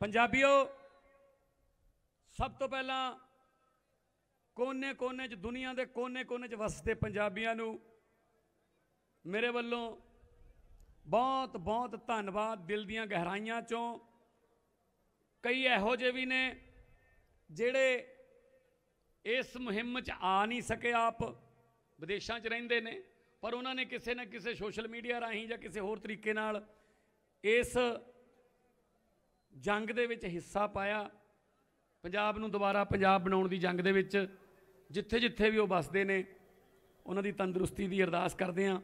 ਪੰਜਾਬੀਓ ਸਭ ਤੋਂ ਪਹਿਲਾਂ ਕੋਨੇ-ਕੋਨੇ 'ਚ ਦੁਨੀਆ ਦੇ ਕੋਨੇ-ਕੋਨੇ 'ਚ ਵਸਦੇ ਪੰਜਾਬੀਆਂ ਨੂੰ ਮੇਰੇ ਵੱਲੋਂ ਬਹੁਤ-ਬਹੁਤ ਧੰਨਵਾਦ ਦਿਲ ਦੀਆਂ ਗਹਿਰਾਈਆਂ 'ਚੋਂ ਕਈ ਇਹੋ ਜਿਹੇ ਵੀ ਨੇ ਜਿਹੜੇ ਇਸ ਮੁਹਿੰਮ 'ਚ ਆ ਨਹੀਂ ਸਕੇ ਆਪ ਵਿਦੇਸ਼ਾਂ 'ਚ ਰਹਿੰਦੇ ਨੇ ਪਰ ਉਹਨਾਂ ਨੇ ਕਿਸੇ ਨਾ ਕਿਸੇ ਸੋਸ਼ਲ ਮੀਡੀਆ ਰਾਹੀਂ ਜਾਂ ਕਿਸੇ ਹੋਰ ਤਰੀਕੇ ਨਾਲ ਇਸ ਜੰਗ ਦੇ ਵਿੱਚ ਹਿੱਸਾ ਪਾਇਆ ਪੰਜਾਬ ਨੂੰ ਦੁਬਾਰਾ ਪੰਜਾਬ ਬਣਾਉਣ ਦੀ ਜੰਗ ਦੇ ਵਿੱਚ ਜਿੱਥੇ-ਜਿੱਥੇ ਵੀ ਉਹ ਵਸਦੇ ਨੇ ਉਹਨਾਂ ਦੀ ਤੰਦਰੁਸਤੀ ਦੀ ਅਰਦਾਸ ਕਰਦੇ ਆਂ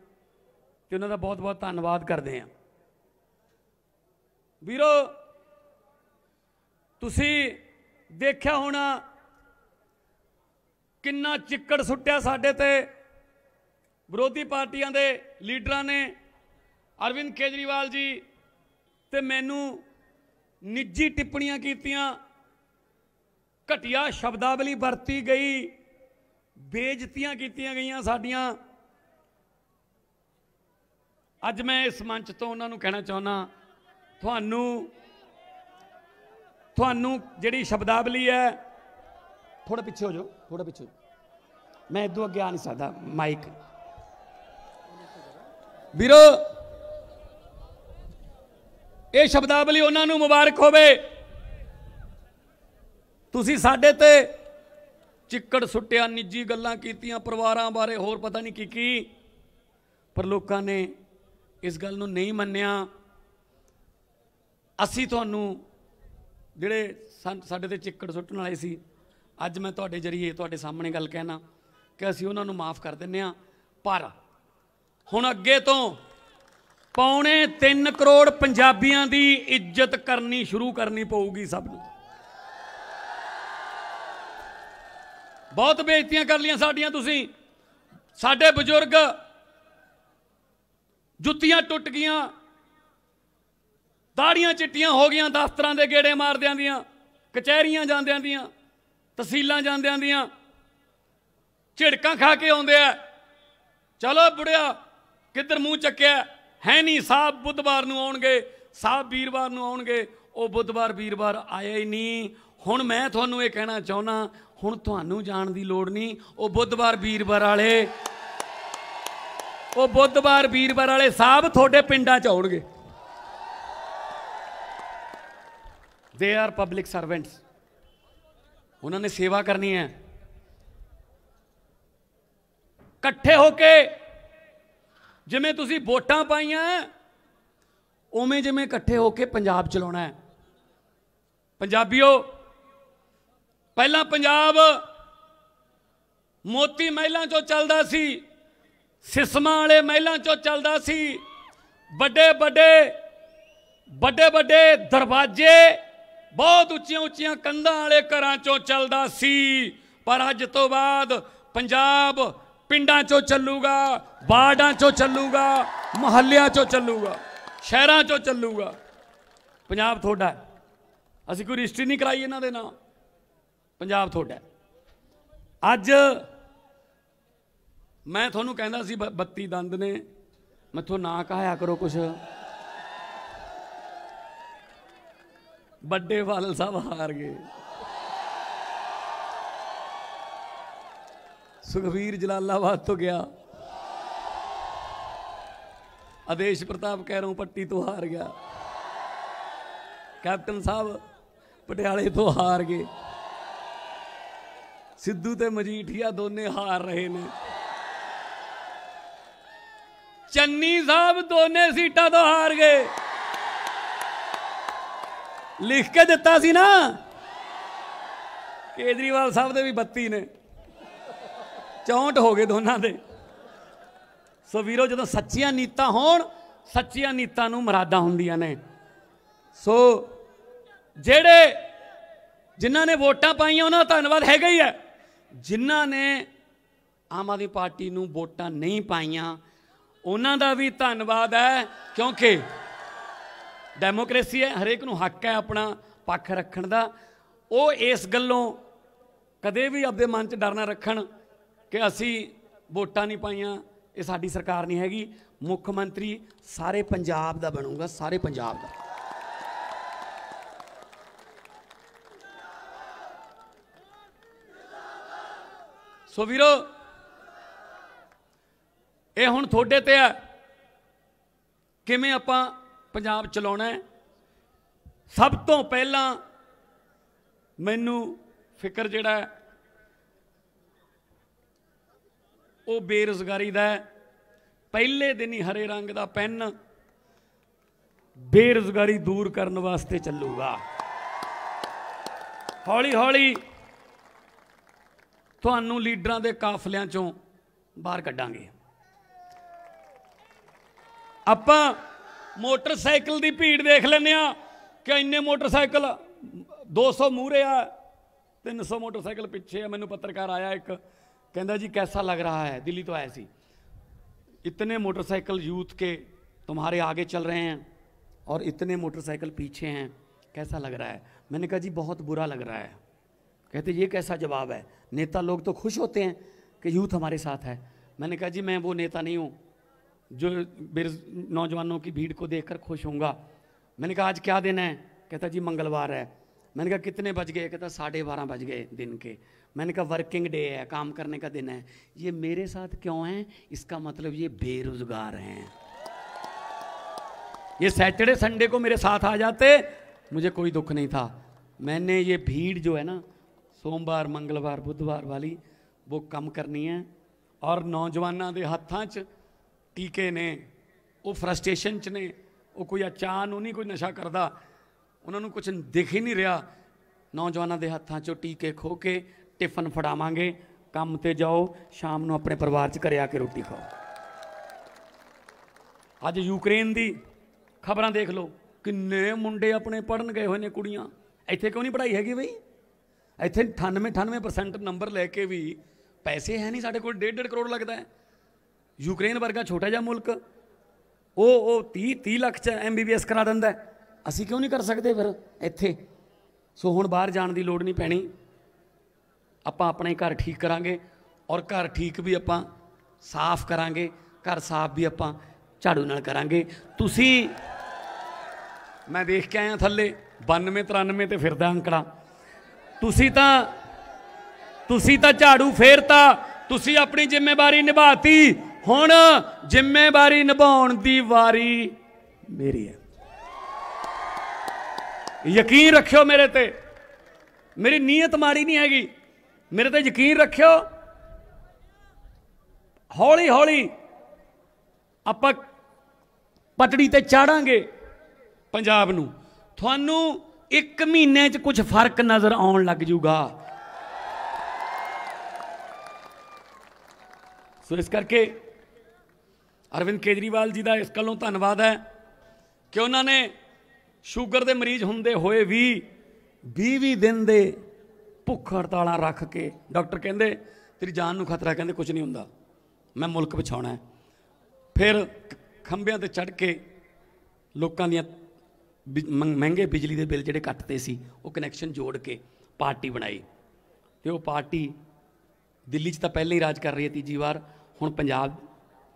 ਤੇ ਉਹਨਾਂ ਦਾ ਬਹੁਤ-ਬਹੁਤ ਧੰਨਵਾਦ ਕਰਦੇ ਆਂ ਵੀਰੋ ਤੁਸੀਂ ਦੇਖਿਆ ਹੋਣਾ ਕਿੰਨਾ ਚਿੱਕੜ ਸੁੱਟਿਆ ਸਾਡੇ ਤੇ ਵਿਰੋਧੀ ਪਾਰਟੀਆਂ ਦੇ ਲੀਡਰਾਂ ਨੇ ਅਰਵਿੰਦ ਕੇਜਰੀਵਾਲ ਜੀ ਤੇ ਮੈਨੂੰ ਨਿੱਜੀ ਟਿੱਪਣੀਆਂ ਕੀਤੀਆਂ ਘਟਿਆ ਸ਼ਬਦਾਵਲੀ ਵਰਤੀ ਗਈ ਬੇਇੱਜ਼ਤੀਆਂ ਕੀਤੀਆਂ ਗਈਆਂ ਸਾਡੀਆਂ ਅੱਜ ਮੈਂ ਇਸ ਮੰਚ ਤੋਂ ਉਹਨਾਂ ਨੂੰ ਕਹਿਣਾ ਚਾਹੁੰਦਾ ਤੁਹਾਨੂੰ ਤੁਹਾਨੂੰ ਜਿਹੜੀ ਸ਼ਬਦਾਵਲੀ ਹੈ ਥੋੜਾ ਪਿੱਛੇ ਹੋ ਜਾਓ ਥੋੜਾ ਪਿੱਛੇ ਮੈਂ ਇਦੋਂ ਅੱਗੇ ਆ ਨਹੀਂ ਸਕਦਾ ਮਾਈਕ ਵੀਰੋ ਇਹ ਸ਼ਬਦਾਵਲੀ ਉਹਨਾਂ ਨੂੰ ਮੁਬਾਰਕ ਹੋਵੇ ਤੁਸੀਂ ਸਾਡੇ ਤੇ ਚਿੱਕੜ ਸੁੱਟਿਆ ਨਿੱਜੀ ਗੱਲਾਂ ਕੀਤੀਆਂ ਪਰਿਵਾਰਾਂ ਬਾਰੇ ਹੋਰ ਪਤਾ ਨਹੀਂ ਕੀ ਕੀ ਪਰ ਲੋਕਾਂ ਨੇ ਇਸ ਗੱਲ ਨੂੰ ਨਹੀਂ ਮੰਨਿਆ ਅਸੀਂ ਤੁਹਾਨੂੰ ਜਿਹੜੇ ਸਾਡੇ ਤੇ ਚਿੱਕੜ ਸੁੱਟਣ ਵਾਲੇ ਸੀ ਅੱਜ ਮੈਂ ਤੁਹਾਡੇ ਜਰੀਏ ਤੁਹਾਡੇ ਸਾਹਮਣੇ ਗੱਲ ਕਹਿਣਾ ਕਿ ਅਸੀਂ ਉਹਨਾਂ ਨੂੰ ਮਾਫ ਕਰ ਦਿੰਨੇ ਆ ਪਰ ਹੁਣ ਅੱਗੇ ਤੋਂ ਪੌਣੇ 3 ਕਰੋੜ ਪੰਜਾਬੀਆਂ ਦੀ ਇੱਜ਼ਤ ਕਰਨੀ ਸ਼ੁਰੂ ਕਰਨੀ ਪਊਗੀ ਸਭ ਨੂੰ ਬਹੁਤ ਬੇਇੱਜ਼ਤੀਆਂ ਕਰ ਲੀਆਂ ਸਾਡੀਆਂ ਤੁਸੀਂ ਸਾਡੇ ਬਜ਼ੁਰਗ ਜੁੱਤੀਆਂ ਟੁੱਟ ਗਈਆਂ ਦਾੜੀਆਂ ਚਿੱਟੀਆਂ ਹੋ ਗਈਆਂ ਦਫ਼ਤਰਾਂ ਦੇ ਗੇੜੇ ਮਾਰਦਿਆਂ ਦੀਆਂ ਕਚਹਿਰੀਆਂ ਜਾਂਦਿਆਂ ਦੀਆਂ ਤਹਿਸੀਲਾਂ ਜਾਂਦਿਆਂ ਦੀਆਂ ਝਿੜਕਾਂ ਖਾ ਕੇ ਆਉਂਦੇ ਆ ਚਲੋ ਬੁੜਿਆ ਕਿੱਧਰ ਮੂੰਹ ਚੱਕਿਆ ਹੈ ਨਹੀਂ ਸਾਹਿਬ ਬੁੱਧਵਾਰ ਨੂੰ ਆਉਣਗੇ ਸਾਹਿਬ ਵੀਰਵਾਰ ਨੂੰ ਆਉਣਗੇ ਉਹ ਬੁੱਧਵਾਰ ਵੀਰਵਾਰ ਆਇਆ ਹੀ ਨਹੀਂ ਹੁਣ ਮੈਂ ਤੁਹਾਨੂੰ ਇਹ ਕਹਿਣਾ ਚਾਹੁੰਦਾ ਹੁਣ ਤੁਹਾਨੂੰ ਜਾਣ ਦੀ ਲੋੜ ਨਹੀਂ ਉਹ ਬੁੱਧਵਾਰ ਵੀਰਵਾਰ ਵਾਲੇ ਉਹ ਬੁੱਧਵਾਰ ਵੀਰਵਾਰ ਵਾਲੇ ਸਾਹਿਬ ਤੁਹਾਡੇ ਪਿੰਡਾਂ 'ਚ ਆਉਣਗੇ ਦੇ ਆਰ ਪਬਲਿਕ ਸਰਵੈਂਟਸ ਉਹਨਾਂ ਨੇ ਸੇਵਾ ਕਰਨੀ ਹੈ ਇਕੱਠੇ ਹੋ ਕੇ ਜਿਵੇਂ ਤੁਸੀਂ ਵੋਟਾਂ ਪਾਈਆਂ ਉਵੇਂ ਜਿਵੇਂ ਇਕੱਠੇ ਹੋ ਕੇ ਪੰਜਾਬ ਚਲਾਉਣਾ ਹੈ ਪੰਜਾਬੀਓ ਪਹਿਲਾਂ ਪੰਜਾਬ ਮੋਤੀ ਮਹਿਲਾਂ ਚੋਂ ਚੱਲਦਾ ਸੀ ਸਿਸਮਾ ਵਾਲੇ ਮਹਿਲਾਂ ਚੋਂ ਚੱਲਦਾ ਸੀ ਵੱਡੇ ਵੱਡੇ ਵੱਡੇ ਵੱਡੇ ਦਰਵਾਜ਼ੇ ਬਹੁਤ ਉੱਚੀਆਂ ਉੱਚੀਆਂ ਕੰਧਾਂ ਵਾਲੇ ਘਰਾਂ ਚੋਂ ਚੱਲਦਾ ਸੀ ਪਰ ਅੱਜ ਤੋਂ ਬਾਅਦ ਪੰਜਾਬ ਪਿੰਡਾਂ 'ਚੋਂ ਚੱਲੂਗਾ ਬਾੜਾਂ 'ਚੋਂ ਚੱਲੂਗਾ ਮੁਹੱਲਿਆਂ 'ਚੋਂ ਚੱਲੂਗਾ ਸ਼ਹਿਰਾਂ 'ਚੋਂ ਚੱਲੂਗਾ ਪੰਜਾਬ ਤੁਹਾਡਾ ਅਸੀਂ ਕੋਈ ਰਿਸਟਰੀ ਨਹੀਂ ਕਰਾਈ ਇਹਨਾਂ ਦੇ ਨਾਂ ਪੰਜਾਬ ਤੁਹਾਡਾ ਅੱਜ ਮੈਂ ਤੁਹਾਨੂੰ ਕਹਿੰਦਾ ਸੀ ਬੱਤੀ ਦੰਦ ਨੇ ਮੈਥੋਂ ਨਾ ਕਹਾਇਆ ਕਰੋ ਕੁਛ ਵੱਡੇ ਵਾਲ ਸਾਹਿਬ ਹਾਰ ਗਏ ਸੁਖਵੀਰ ਜਲਾਲਾਬਾਦ ਤੋਂ ਗਿਆ ਆਦੇਸ਼ ਪ੍ਰਤਾਪ ਕੈਰੋਂ ਪੱਟੀ ਤੋਂ ਹਾਰ ਗਿਆ ਕੈਪਟਨ ਸਾਹਿਬ ਪਟਿਆਲੇ ਤੋਂ ਹਾਰ ਗਏ ਸਿੱਧੂ ਤੇ ਮਜੀਠੀਆ ਦੋਨੇ ਹਾਰ ਰਹੇ ਨੇ ਚੰਨੀ ਸਾਹਿਬ ਦੋਨੇ ਸੀਟਾਂ ਤੋਂ ਹਾਰ ਗਏ ਲਿਖ ਕੇ ਦਿੱਤਾ ਸੀ ਨਾ ਕੇਜਰੀਵਾਲ ਸਾਹਿਬ ਦੇ ਵੀ 32 ਨੇ ਚੌਂਟ ਹੋ ਗਏ ਦੋਨਾਂ ਦੇ ਸੋ ਵੀਰੋ ਜਦੋਂ ਸੱਚੀਆਂ ਨੀਤਾਂ ਹੋਣ ਸੱਚੀਆਂ ਨੀਤਾਂ ਨੂੰ ਮਰਾਦਾ ਹੁੰਦੀਆਂ ਨੇ ਸੋ ਜਿਹੜੇ ਜਿਨ੍ਹਾਂ ਨੇ ਵੋਟਾਂ ਪਾਈਆਂ ਉਹਨਾਂ ਦਾ ਧੰਨਵਾਦ ਹੈਗਾ ਹੀ ਹੈ ਜਿਨ੍ਹਾਂ ਨੇ ਆਮ ਆਦਮੀ ਪਾਰਟੀ ਨੂੰ ਵੋਟਾਂ ਨਹੀਂ ਪਾਈਆਂ ਉਹਨਾਂ ਦਾ ਵੀ ਧੰਨਵਾਦ ਹੈ ਕਿਉਂਕਿ ਡੈਮੋਕ੍ਰੇਸੀ ਹੈ ਹਰੇਕ ਨੂੰ ਹੱਕ ਹੈ ਆਪਣਾ ਪੱਖ ਰੱਖਣ ਦਾ ਉਹ ਇਸ ਗੱਲੋਂ ਕਦੇ ਵੀ ਆਪਦੇ ਮਨ 'ਚ ਡਰਨਾ ਰੱਖਣ ਕਿ ਅਸੀਂ ਵੋਟਾਂ ਨਹੀਂ ਪਾਈਆਂ ਇਹ ਸਾਡੀ ਸਰਕਾਰ ਨਹੀਂ ਹੈਗੀ ਮੁੱਖ ਮੰਤਰੀ ਸਾਰੇ ਪੰਜਾਬ ਦਾ ਬਣੂਗਾ ਸਾਰੇ ਪੰਜਾਬ ਦਾ ਸੋ ਵੀਰੋ ਇਹ ਹੁਣ ਤੁਹਾਡੇ ਤੇ ਆ ਕਿਵੇਂ ਆਪਾਂ ਪੰਜਾਬ ਚਲਾਉਣਾ ਹੈ ਸਭ ਤੋਂ ਪਹਿਲਾਂ ਮੈਨੂੰ ਫਿਕਰ ਜਿਹੜਾ ਹੈ ਉਹ ਬੇਰੋਜ਼ਗਾਰੀ ਦਾ ਪਹਿਲੇ ਦਿਨ ਹੀ ਹਰੇ ਰੰਗ ਦਾ ਪੈਨ ਬੇਰੋਜ਼ਗਾਰੀ ਦੂਰ ਕਰਨ ਵਾਸਤੇ ਚੱਲੂਗਾ ਹੌਲੀ ਹੌਲੀ ਤੁਹਾਨੂੰ ਲੀਡਰਾਂ ਦੇ ਕਾਫਲਿਆਂ ਚੋਂ ਬਾਹਰ ਕੱਢਾਂਗੇ ਆਪਾਂ ਮੋਟਰਸਾਈਕਲ ਦੀ ਭੀੜ ਦੇਖ ਲੈਨੇ ਆ ਕਿ ਇੰਨੇ ਮੋਟਰਸਾਈਕਲ 200 ਮੂਰੇ ਆ 300 ਮੋਟਰਸਾਈਕਲ ਪਿੱਛੇ ਆ ਮੈਨੂੰ ਪੱਤਰਕਾਰ ਆਇਆ ਇੱਕ कहता जी कैसा लग रहा है दिल्ली तो ऐसी इतने मोटरसाइकिल यूथ के तुम्हारे आगे चल रहे हैं और इतने मोटरसाइकिल पीछे हैं कैसा लग रहा है मैंने कहा जी बहुत बुरा लग रहा है कहते ये कैसा जवाब है नेता लोग तो खुश होते हैं कि यूथ हमारे साथ है मैंने कहा जी मैं वो नेता नहीं हूँ जो बेरोज नौजवानों की भीड़ को कर खुश होऊंगा मैंने कहा आज क्या दिन है कहता जी मंगलवार है मैंने कहा कितने बज गए कहता साढ़े बारह बज गए दिन के मैंने कहा वर्किंग डे है काम करने का दिन है ये मेरे साथ क्यों है इसका मतलब ये बेरोजगार हैं ये सैटरडे संडे को मेरे साथ आ जाते मुझे कोई दुख नहीं था मैंने ये भीड़ जो है ना सोमवार मंगलवार बुधवार वाली वो कम करनी है और नौजवानों के हाथों च टीके ने वो ਫਰਸਟ੍ਰੇਸ਼ਨ च ने वो कोई ਅਚਾਨ ਉਹ ਨਹੀਂ ਕੋਈ ਨਸ਼ਾ ਕਰਦਾ ਉਹਨਾਂ ਨੂੰ ਕੁਝ ਦਿਖ ਹੀ ਨਹੀਂ ਰਿਹਾ ਨੌਜਵਾਨਾਂ ਦੇ ਹੱਥਾਂ 'ਚੋਂ ਟੀਕੇ ਟਿਫਨ ਫੜਾਵਾਂਗੇ ਕੰਮ ਤੇ ਜਾਓ ਸ਼ਾਮ ਨੂੰ ਆਪਣੇ ਪਰਿਵਾਰ 'ਚ ਘਰੇ ਆ ਕੇ ਰੋਟੀ ਖਾਓ ਅੱਜ ਯੂਕਰੇਨ ਦੀ ਖਬਰਾਂ ਦੇਖ ਲਓ ਕਿੰਨੇ ਮੁੰਡੇ ਆਪਣੇ ਪੜਨ ਗਏ ਹੋਏ ਨੇ ਕੁੜੀਆਂ ਇੱਥੇ ਕਿਉਂ ਨਹੀਂ ਪੜਾਈ ਹੈਗੀ ਬਈ ਇੱਥੇ 98 98% ਨੰਬਰ ਲੈ ਕੇ ਵੀ ਪੈਸੇ ਹੈ ਨਹੀਂ ਸਾਡੇ ਕੋਲ 1.5 ਕਰੋੜ ਲੱਗਦਾ ਹੈ ਯੂਕਰੇਨ ਵਰਗਾ ਛੋਟਾ ਜਿਹਾ ਮੁਲਕ ਉਹ ਉਹ 30 30 ਲੱਖ ਚ ਐਮਬੀਬੀਐਸ ਕਰਾ ਦਿੰਦਾ ਅਸੀਂ ਕਿਉਂ ਨਹੀਂ ਕਰ ਸਕਦੇ ਫਿਰ ਇੱਥੇ ਸੋ ਹੁਣ ਬਾਹਰ ਜਾਣ ਦੀ ਲੋੜ ਨਹੀਂ ਪੈਣੀ ਆਪਾਂ ਆਪਣੇ ਘਰ ਠੀਕ ਕਰਾਂਗੇ ਔਰ ਘਰ ਠੀਕ ਵੀ ਆਪਾਂ ਸਾਫ਼ ਕਰਾਂਗੇ ਘਰ ਸਾਫ਼ ਵੀ ਆਪਾਂ ਝਾੜੂ ਨਾਲ ਕਰਾਂਗੇ ਤੁਸੀਂ ਮੈਂ ਦੇਖ ਕੇ ਆਇਆ ਥੱਲੇ 92 93 ਤੇ ਫਿਰਦਾ ਅੰਕੜਾ ਤੁਸੀਂ ਤਾਂ ਤੁਸੀਂ ਤਾਂ ਝਾੜੂ ਫੇਰਤਾ ਤੁਸੀਂ ਆਪਣੀ ਜ਼ਿੰਮੇਵਾਰੀ ਨਿਭਾਤੀ ਹੁਣ ਜ਼ਿੰਮੇਵਾਰੀ ਨਿਭਾਉਣ ਦੀ ਵਾਰੀ ਮੇਰੀ ਹੈ ਯਕੀਨ ਰੱਖਿਓ ਮੇਰੇ ਤੇ ਮੇਰੀ ਨੀਅਤ ਮਾੜੀ ਨਹੀਂ ਹੈਗੀ ਮੇਰੇ ਤੇ ਯਕੀਨ ਰੱਖਿਓ ਹੌਲੀ ਹੌਲੀ ਆਪਾਂ ਪਟੜੀ ਤੇ ਚਾੜਾਂਗੇ ਪੰਜਾਬ ਨੂੰ ਤੁਹਾਨੂੰ ਇੱਕ ਮਹੀਨੇ 'ਚ ਕੁਝ ਫਰਕ ਨਜ਼ਰ ਆਉਣ ਲੱਗ ਜਾਊਗਾ ਸੋ ਇਸ ਕਰਕੇ ਅਰਵਿੰਦ ਕੇਜਰੀਵਾਲ ਜੀ ਦਾ ਇਸ ਕੱਲੋਂ ਧੰਨਵਾਦ ਹੈ ਕਿ ਉਹਨਾਂ ਨੇ ਸ਼ੂਗਰ ਦੇ ਮਰੀਜ਼ ਹੁੰਦੇ ਹੋਏ ਵੀ 20 20 ਦਿਨ ਦੇ ਭੁੱਖ ਹੜਤਾਲਾਂ ਰੱਖ ਕੇ ਡਾਕਟਰ ਕਹਿੰਦੇ ਤੇਰੀ ਜਾਨ ਨੂੰ ਖਤਰਾ ਕਹਿੰਦੇ ਕੁਝ ਨਹੀਂ ਹੁੰਦਾ ਮੈਂ ਮੁਲਕ ਵਿਛਾਉਣਾ ਫਿਰ ਖੰਬਿਆਂ ਤੇ ਚੜ ਕੇ ਲੋਕਾਂ ਦੀਆਂ ਮਹਿੰਗੇ ਬਿਜਲੀ ਦੇ ਬਿੱਲ ਜਿਹੜੇ ਕੱਟਦੇ ਸੀ ਉਹ ਕਨੈਕਸ਼ਨ ਜੋੜ ਕੇ ਪਾਰਟੀ ਬਣਾਈ ਤੇ ਉਹ ਪਾਰਟੀ ਦਿੱਲੀ 'ਚ ਤਾਂ ਪਹਿਲਾਂ ਹੀ ਰਾਜ ਕਰ ਰਹੀ ਹੈ ਤੀਜੀ ਵਾਰ ਹੁਣ ਪੰਜਾਬ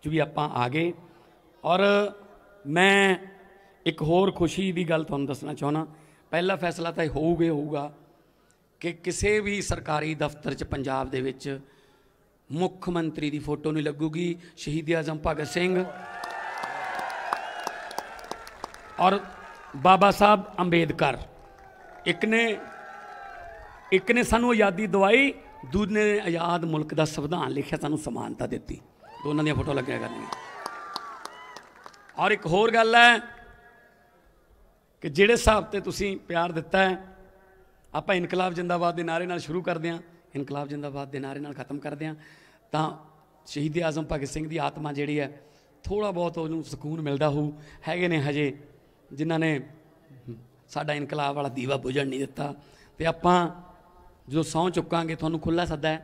'ਚ ਵੀ ਆਪਾਂ ਆ ਗਏ ਔਰ ਮੈਂ ਇੱਕ ਹੋਰ ਖੁਸ਼ੀ ਦੀ ਗੱਲ ਤੁਹਾਨੂੰ ਦੱਸਣਾ ਚਾਹਣਾ ਪਹਿਲਾ ਫੈਸਲਾ ਤਾਂ ਹੋਊਗਾ ਹੋਊਗਾ ਕਿ ਕਿਸੇ ਵੀ ਸਰਕਾਰੀ ਦਫ਼ਤਰ 'ਚ ਪੰਜਾਬ ਦੇ ਵਿੱਚ ਮੁੱਖ ਮੰਤਰੀ ਦੀ ਫੋਟੋ ਨਹੀਂ ਲੱਗੂਗੀ ਸ਼ਹੀਦ ਆਜ਼ਮ ਭਗਤ ਸਿੰਘ ਔਰ ਬਾਬਾ ਸਾਹਿਬ ਅੰਬੇਦਕਰ ਇੱਕ ਨੇ ਇੱਕ ਨੇ ਸਾਨੂੰ ਆਜ਼ਾਦੀ ਦਵਾਈ ਦੂਜੇ ਨੇ ਆਜ਼ਾਦ ਮੁਲਕ ਦਾ ਸੰਵਿਧਾਨ ਲਿਖਿਆ ਸਾਨੂੰ ਸਮਾਨਤਾ ਦਿੱਤੀ ਦੋਨਾਂ ਦੀਆਂ ਫੋਟੋ ਲੱਗਿਆ ਕਰਨੀ ਔਰ ਇੱਕ ਹੋਰ ਗੱਲ ਹੈ ਕਿ ਜਿਹੜੇ ਹਿਸਾਬ ਤੇ ਤੁਸੀਂ ਪਿਆਰ ਦਿੱਤਾ ਹੈ ਆਪਾਂ ਇਨਕਲਾਬ ਜਿੰਦਾਬਾਦ ਦੇ ਨਾਰੇ ਨਾਲ ਸ਼ੁਰੂ ਕਰਦੇ ਹਾਂ ਇਨਕਲਾਬ ਜਿੰਦਾਬਾਦ ਦੇ ਨਾਰੇ ਨਾਲ ਖਤਮ ਕਰਦੇ ਹਾਂ ਤਾਂ ਸ਼ਹੀਦ ਆਜ਼ਮ ਭਗਤ ਸਿੰਘ ਦੀ ਆਤਮਾ ਜਿਹੜੀ ਹੈ ਥੋੜਾ ਬਹੁਤ ਉਹਨੂੰ ਸਕੂਨ ਮਿਲਦਾ ਹੋਊ ਹੈਗੇ ਨੇ ਹਜੇ ਜਿਨ੍ਹਾਂ ਨੇ ਸਾਡਾ ਇਨਕਲਾਬ ਵਾਲਾ ਦੀਵਾ ਬੁਝਣ ਨਹੀਂ ਦਿੱਤਾ ਤੇ ਆਪਾਂ ਜਦੋਂ ਸੌਂ ਚੁੱਕਾਂਗੇ ਤੁਹਾਨੂੰ ਖੁੱਲਾ ਸੱਦਾ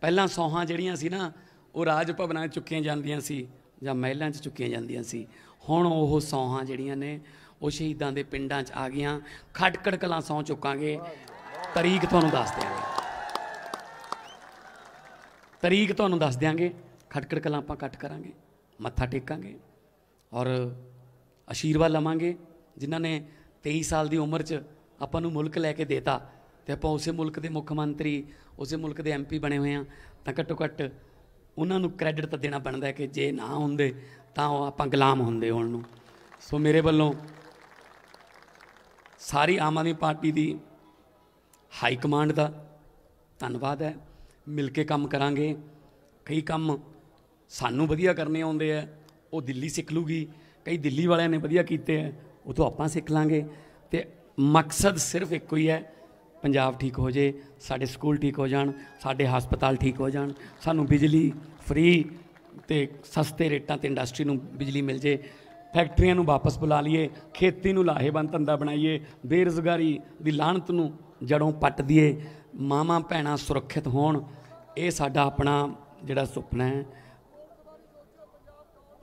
ਪਹਿਲਾਂ ਸੌਹਾਂ ਜਿਹੜੀਆਂ ਸੀ ਨਾ ਉਹ ਰਾਜ ਭਵਨਾਂ 'ਚ ਚੁੱਕੀਆਂ ਜਾਂਦੀਆਂ ਸੀ ਜਾਂ ਮਹਿਲਾਂ 'ਚ ਚੁੱਕੀਆਂ ਜਾਂਦੀਆਂ ਸੀ ਹੁਣ ਉਹ ਸੌਹਾਂ ਜਿਹੜੀਆਂ ਨੇ ਉਹ ਸ਼ਹੀਦਾਂ ਦੇ ਪਿੰਡਾਂ 'ਚ ਆ ਗਈਆਂ ਖਟਕੜ ਕਲਾਂ ਸੌ ਚੁੱਕਾਂਗੇ ਤਰੀਕ ਤੁਹਾਨੂੰ ਦੱਸ ਦਿਆਂਗੇ ਤਰੀਕ ਤੁਹਾਨੂੰ ਦੱਸ ਦਿਆਂਗੇ ਖਟਕੜ ਕਲਾਂ ਆਪਾਂ ਕੱਟ ਕਰਾਂਗੇ ਮੱਥਾ ਟੇਕਾਂਗੇ ਔਰ ਅਸ਼ੀਰਵਾਦ ਲਵਾਂਗੇ ਜਿਨ੍ਹਾਂ ਨੇ 23 ਸਾਲ ਦੀ ਉਮਰ 'ਚ ਆਪਾਂ ਨੂੰ ਮੁਲਕ ਲੈ ਕੇ ਦੇਤਾ ਤੇ ਆਪਾਂ ਉਸੇ ਮੁਲਕ ਦੇ ਮੁੱਖ ਮੰਤਰੀ ਉਸੇ ਮੁਲਕ ਦੇ ਐਮਪੀ ਬਣੇ ਹੋਏ ਆ ਤਾਂ ਘੱਟੋ ਘੱਟ ਉਹਨਾਂ ਨੂੰ ਕ੍ਰੈਡਿਟ ਤਾਂ ਦੇਣਾ ਬਣਦਾ ਕਿ ਜੇ ਨਾ ਹੁੰਦੇ ਤਾਂ ਉਹ ਆਪਾਂ ਗੁਲਾਮ ਹੁੰਦੇ ਹੁਣ ਨੂੰ ਸੋ ਮੇਰੇ ਵੱਲੋਂ ਸਾਰੀ ਆਮ ਆਦਮੀ ਪਾਰਟੀ ਦੀ ਹਾਈ ਕਮਾਂਡ ਦਾ ਧੰਨਵਾਦ ਹੈ ਮਿਲ ਕੇ ਕੰਮ ਕਰਾਂਗੇ ਕਈ ਕੰਮ ਸਾਨੂੰ ਵਧੀਆ ਕਰਨੇ ਆਉਂਦੇ ਆ ਉਹ ਦਿੱਲੀ ਸਿੱਖ ਲੂਗੀ ਕਈ ਦਿੱਲੀ ਵਾਲਿਆਂ ਨੇ ਵਧੀਆ ਕੀਤੇ ਆ ਉਹ ਤੋਂ ਆਪਾਂ ਸਿੱਖ ਲਾਂਗੇ ਤੇ ਮਕਸਦ ਸਿਰਫ ਇੱਕੋ ਹੀ ਹੈ ਪੰਜਾਬ ਠੀਕ ਹੋ ਜੇ ਸਾਡੇ ਸਕੂਲ ਠੀਕ ਹੋ ਜਾਣ ਸਾਡੇ ਹਸਪਤਾਲ ਠੀਕ ਹੋ ਜਾਣ ਸਾਨੂੰ ਬਿਜਲੀ ਫ੍ਰੀ ਤੇ ਸਸਤੇ ਰੇਟਾਂ ਤੇ ਇੰਡਸਟਰੀ ਨੂੰ ਬਿਜਲੀ ਮਿਲ ਜੇ ਫੈਕਟਰੀਆਂ ਨੂੰ ਵਾਪਸ ਬੁਲਾ ਲਈਏ ਖੇਤੀ ਨੂੰ ਲਾਹੇਵੰਦ ਧੰਦਾ ਬਣਾਈਏ ਬੇਰੋਜ਼ਗਾਰੀ ਦੀ ਲਾਹਨਤ ਨੂੰ ਜੜੋਂ ਪੱਟ ਦਈਏ ਮਾਵਾਂ ਭੈਣਾਂ ਸੁਰੱਖਿਅਤ ਹੋਣ ਇਹ ਸਾਡਾ ਆਪਣਾ ਜਿਹੜਾ ਸੁਪਨਾ ਹੈ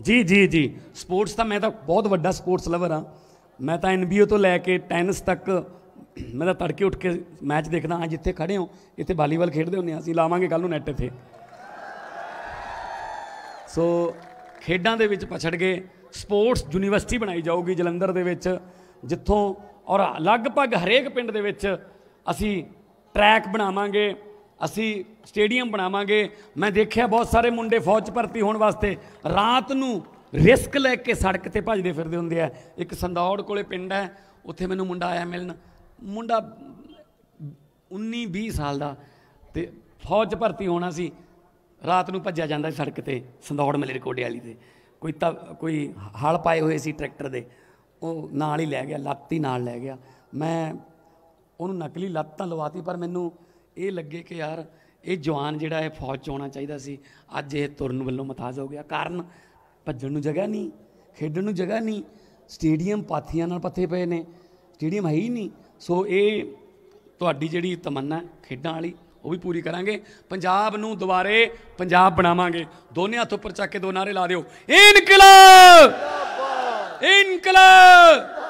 ਜੀ ਜੀ ਜੀ ਸਪੋਰਟਸ ਤਾਂ ਮੈਂ ਤਾਂ ਬਹੁਤ ਵੱਡਾ ਸਪੋਰਟਸ ਲਵਰ ਆ ਮੈਂ ਤਾਂ ਐਨਬੀਓ ਤੋਂ ਲੈ ਕੇ ਟੈਨਿਸ ਤੱਕ ਮੈਂ ਤਾਂ ਤੜਕੇ ਉੱਠ ਕੇ ਮੈਚ ਦੇਖਦਾ ਹਾਂ ਜਿੱਥੇ ਖੜੇ ਹਾਂ ਇੱਥੇ ਵਾਲੀਬਾਲ ਖੇਡਦੇ ਹੁੰਦੇ ਆ ਅਸੀਂ ਲਾਵਾਂਗੇ ਕੱਲ ਨੂੰ ਨੈਟ ਇੱਥੇ ਸੋ ਖੇਡਾਂ ਦੇ ਵਿੱਚ ਪਛੜ ਗਏ ਸਪੋਰਟਸ ਯੂਨੀਵਰਸਿਟੀ ਬਣਾਈ ਜਾਊਗੀ ਜਲੰਧਰ ਦੇ ਵਿੱਚ ਜਿੱਥੋਂ ਔਰ ਲਗਭਗ ਹਰੇਕ ਪਿੰਡ ਦੇ ਵਿੱਚ ਅਸੀਂ ਟਰੈਕ ਬਣਾਵਾਂਗੇ ਅਸੀਂ ਸਟੇਡੀਅਮ ਬਣਾਵਾਂਗੇ ਮੈਂ ਦੇਖਿਆ ਬਹੁਤ ਸਾਰੇ ਮੁੰਡੇ ਫੌਜ ਭਰਤੀ ਹੋਣ ਵਾਸਤੇ ਰਾਤ ਨੂੰ ਰਿਸਕ ਲੈ ਕੇ ਸੜਕ ਤੇ ਭੱਜਦੇ ਫਿਰਦੇ ਹੁੰਦੇ ਆ ਇੱਕ ਸੰਦੌੜ ਕੋਲੇ ਪਿੰਡ ਹੈ ਉੱਥੇ ਮੈਨੂੰ ਮੁੰਡਾ ਆਇਆ ਮਿਲਣ ਮੁੰਡਾ 19 20 ਸਾਲ ਦਾ ਤੇ ਫੌਜ ਭਰਤੀ ਹੋਣਾ ਸੀ ਰਾਤ ਨੂੰ ਭੱਜਿਆ ਜਾਂਦਾ ਸੜਕ ਤੇ ਸੰਦੌੜ ਮਲੇਰਕੋਟੇ ਵਾਲੀ ਤੇ ਕੋਈ ਤਾਂ ਕੋਈ ਹਲ ਪਾਏ ਹੋਏ ਸੀ ਟਰੈਕਟਰ ਦੇ ਉਹ ਨਾਲ ਹੀ ਲੈ ਗਿਆ ਲੱਤ ਹੀ ਨਾਲ ਲੈ ਗਿਆ ਮੈਂ ਉਹਨੂੰ ਨਕਲੀ ਲੱਤ ਤਾਂ ਲਵਾਤੀ ਪਰ ਮੈਨੂੰ ਇਹ ਲੱਗੇ ਕਿ ਯਾਰ ਇਹ ਜਵਾਨ ਜਿਹੜਾ ਇਹ ਫੌਜ ਚ ਆਉਣਾ ਚਾਹੀਦਾ ਸੀ ਅੱਜ ਇਹ ਤੁਰਨ ਵੱਲੋਂ ਮਤਾਜ ਹੋ ਗਿਆ ਕਾਰਨ ਭੱਜਣ ਨੂੰ ਜਗ੍ਹਾ ਨਹੀਂ ਖੇਡਣ ਨੂੰ ਜਗ੍ਹਾ ਨਹੀਂ ਸਟੇਡੀਅਮ ਪਾਥੀਆਂ ਨਾਲ ਪੱਥੇ ਪਏ ਨੇ ਸਟੇਡੀਅਮ ਹੈ ਹੀ ਨਹੀਂ ਸੋ ਇਹ ਤੁਹਾਡੀ ਜਿਹੜੀ ਤਮੰਨਾ ਖੇਡਾਂ ਵਾਲੀ ਉਹ ਵੀ ਪੂਰੀ ਕਰਾਂਗੇ ਪੰਜਾਬ ਨੂੰ ਦੁਬਾਰੇ ਪੰਜਾਬ ਬਣਾਵਾਂਗੇ ਦੋਨੇ ਹੱਥ ਉੱਪਰ ਚੱਕ ਕੇ ਦੋ ਨਾਰੇ ਲਾ ਦਿਓ ਇਨਕਲਾਬ ਇਨਕਲਾਬ